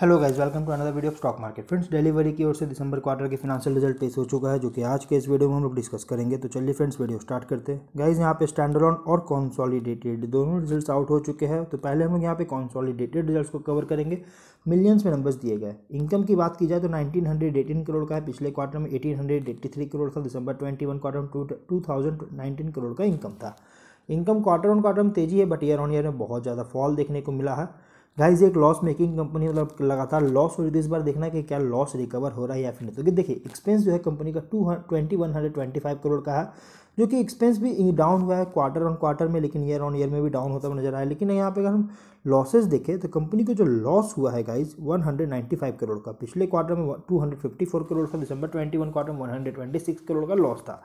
hello guys welcome to another video of stock market friends delivery की ओर से दिसंबर क्वार्टर के फिनेंशियल रिजल्ट पेश हो चुका है जो कि आज के इस वीडियो में हम लोग डिस्कस करेंगे तो चलिए फ्रेंड्स वीडियो स्टार्ट करते हैं गाइस यहाँ पे स्टैंडर्ड और कॉन्सॉलीडेटेड दोनों रिजल्ट आउट हो चुके हैं तो पहले हम लोग यहाँ पे कॉन्सॉलीडेटेड रिजल्ट को कवर करेंगे मिलियंस में नंबर्स दिए गए इनकम की बात की जाए तो नाइनटीन करोड़ का है पिछले क्वार्टर में एटीन करोड़ था दिसंबर ट्वेंटी क्वार्टर में टू करोड़ का इनकम था इनकम क्वार्टर ऑन क्वार्टर में तेजी है बट ईयर ऑन ईयर में बहुत ज़्यादा फॉल देखने को मिला है गाइज एक लॉस मेकिंग कंपनी मतलब लगातार लॉस हो रही थी तो इस बार देखना कि क्या लॉस रिकवर हो रहा है या फिर नहीं तो देखिए एक्सपेंस जो है कंपनी का two twenty one hundred twenty five crore का है जो कि एक्सपेंस भी डाउन हुआ है क्वार्टर ऑन क्वार्टर में लेकिन ईयर ऑन ईयर में भी डाउन होता हुआ नजर आया लेकिन यहाँ पे अगर हम लॉसेज देखें तो कंपनी को जो लॉस हुआ है guys one hundred ninety five crore का पिछले क्वार्टर में two hundred fifty four crore का दिसंबर ट्वेंटी वन क्वार्टर में one hundred twenty six crore का लॉस था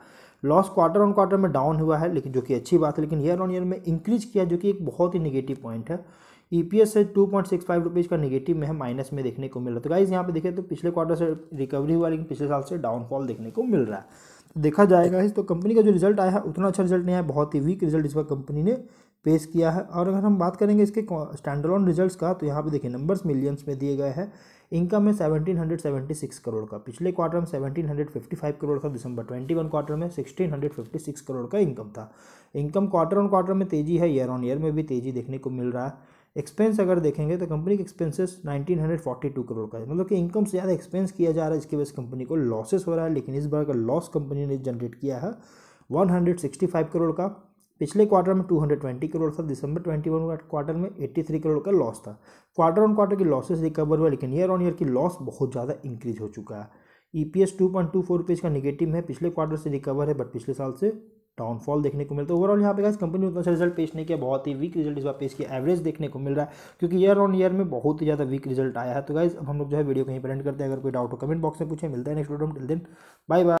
लॉस क्वार्टर ऑन क्वार्टर में डाउन हुआ है लेकिन जो कि अच्छी बात है लेकिन ईयर ऑन ईयर में इंक्रीज किया जो कि एक बहुत ही निगेटिव पॉइंट है ई पी एस है two point six five rupees का निगेटिव में है माइनस में देखने को मिल रहा है तो गाइज़ यहाँ पे देखें तो पिछले क्वार्टर से रिकवरी हुआ लेकिन पिछले साल से डाउनफॉल देखने को मिल रहा है तो देखा जाएगा इस तो कंपनी का जो रिजल्ट आया है उतना अच्छा रिजल्ट नहीं आया बहुत ही वीक रिजल्ट इस बार कंपनी ने पेश किया है और अगर हम बात करेंगे इसके स्टैंडलॉन रिजल्ट का तो यहाँ पे देखिए नंबर्स मिलियंस में दिए गए हैं इनकम है सिक्स करोड़ का पिछले क्वार्टर में seventeen hundred fifty five crore का दिसंबर ट्वेंटी वन क्वार्टर में sixteen hundred fifty six crore का इनकम था इनकम क्वार्टर ऑन क्वार्टर में तेज़ी है ईयर ऑन ईयर में भी तेज़ी देखने को मिल रहा है एक्सपेंस अगर देखेंगे तो कंपनी के एक्सपेंसेस 1942 करोड़ का है मतलब कि इनकम से ज़्यादा एक्सपेंस किया जा रहा है इसकी वजह से कंपनी को लॉसेस हो रहा है लेकिन इस बार का लॉस कंपनी ने जनरेट किया है 165 करोड़ का पिछले क्वार्टर में 220 करोड़ था दिसंबर 21 क्वार्टर में 83 करोड़ का लॉस था क्वार्टर ऑन क्वार्टर की लॉसेस रिकवर हुआ लेकिन ईयर ऑन ईयर की लॉस बहुत ज़्यादा इंक्रीज हो चुका है E P S two point two four rupees का निगेटिव है पिछले क्वार्टर से रिकवर है बट पिछले साल से डाउनफॉल देखने को मिलता है ओवरऑल यहाँ पे गाइस कंपनी उतना अच्छा रिजल्ट पेश नहीं किया बहुत ही वीक रिजल्ट इस बार पेश किया एवरेज देखने को मिल रहा है क्योंकि ईयर ऑन ईयर में बहुत ही ज़्यादा वीक रिजल्ट आया है तो गाइज हम लोग जो है वीडियो कहीं पर एंड करते हैं अगर कोई डाउट हो कमेंट बॉक्स में पूछे मिलता है नेक्स्ट वीडियो टिल दिन बाय बाय